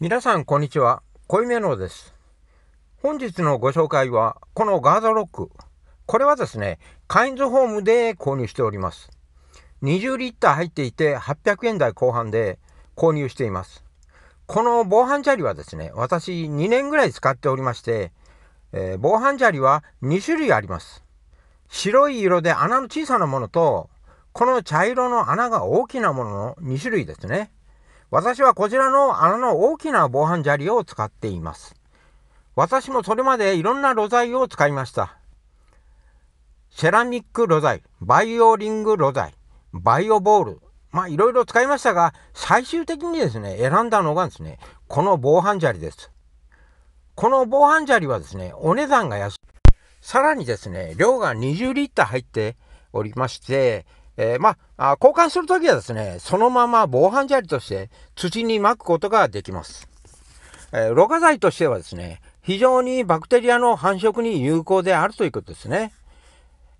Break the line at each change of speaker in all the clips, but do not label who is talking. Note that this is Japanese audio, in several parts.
皆さん、こんにちは。恋メノです。本日のご紹介は、このガードロック。これはですね、カインズホームで購入しております。20リッター入っていて、800円台後半で購入しています。この防犯砂利はですね、私2年ぐらい使っておりまして、えー、防犯砂利は2種類あります。白い色で穴の小さなものと、この茶色の穴が大きなものの2種類ですね。私はこちらの穴の大きな防犯砂利を使っています。私もそれまでいろんな露材を使いました。セラミック露材、バイオリング露材、バイオボール、まあいろいろ使いましたが、最終的にですね、選んだのがですね、この防犯砂利です。この防犯砂利はですね、お値段が安い。さらにですね、量が20リッター入っておりまして、えー、まあ、交換するときはですね、そのまま防犯砂利として土にまくことができます。えー、ろ過剤としてはですね、非常にバクテリアの繁殖に有効であるということですね。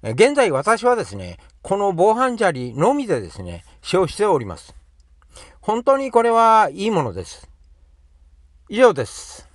現在私はですね、この防犯砂利のみでですね、使用しております。本当にこれはいいものです。以上です。